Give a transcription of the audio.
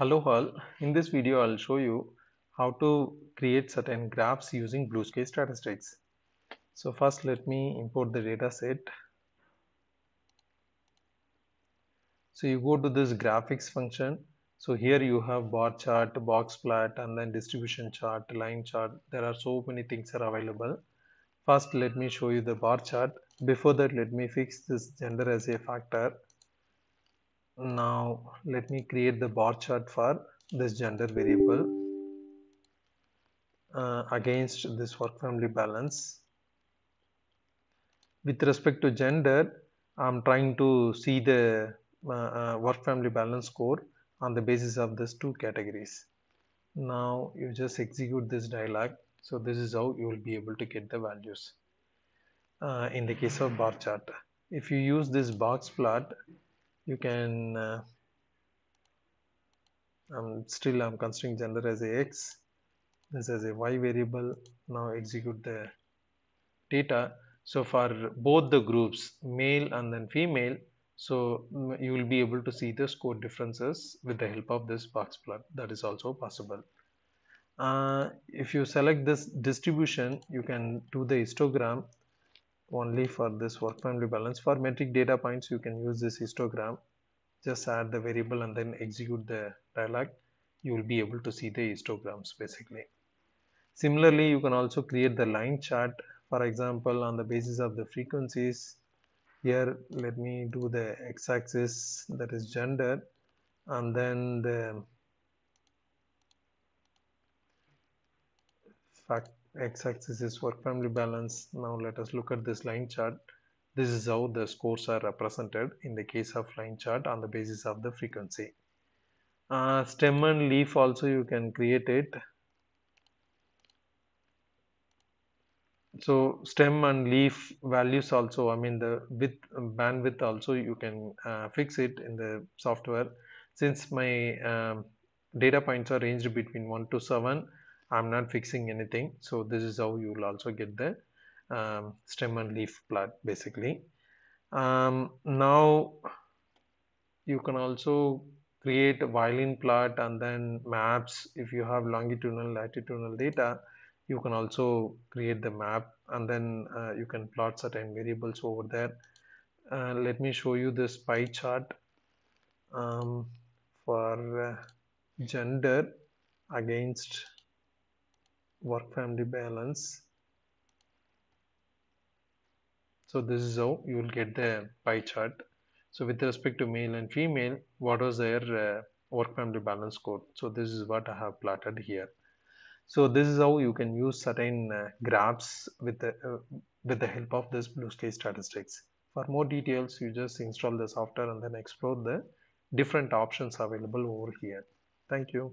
Hello all, in this video I'll show you how to create certain graphs using blue sky statistics. So first let me import the data set. So you go to this graphics function. So here you have bar chart, box plot and then distribution chart, line chart. There are so many things are available. First let me show you the bar chart. Before that let me fix this gender as a factor now let me create the bar chart for this gender variable uh, against this work family balance with respect to gender i'm trying to see the uh, uh, work family balance score on the basis of these two categories now you just execute this dialog so this is how you will be able to get the values uh, in the case of bar chart if you use this box plot you can uh, I'm still I'm considering gender as a x this as a y variable now execute the data so for both the groups male and then female so mm, you will be able to see the score differences with the help of this box plot that is also possible uh, if you select this distribution you can do the histogram only for this work family balance. For metric data points, you can use this histogram. Just add the variable and then execute the dialog. You will be able to see the histograms basically. Similarly, you can also create the line chart. For example, on the basis of the frequencies, here let me do the x-axis that is gender and then the fact x-axis is work family balance now let us look at this line chart this is how the scores are represented in the case of line chart on the basis of the frequency uh, stem and leaf also you can create it so stem and leaf values also i mean the width bandwidth also you can uh, fix it in the software since my um, data points are ranged between 1 to 7 I'm not fixing anything so this is how you will also get the um, stem and leaf plot basically um, now you can also create a violin plot and then maps if you have longitudinal latitudinal data you can also create the map and then uh, you can plot certain variables over there uh, let me show you this pie chart um, for uh, gender against work family balance so this is how you will get the pie chart so with respect to male and female what was their uh, work family balance score? so this is what i have plotted here so this is how you can use certain uh, graphs with the uh, with the help of this blue sky statistics for more details you just install the software and then explore the different options available over here thank you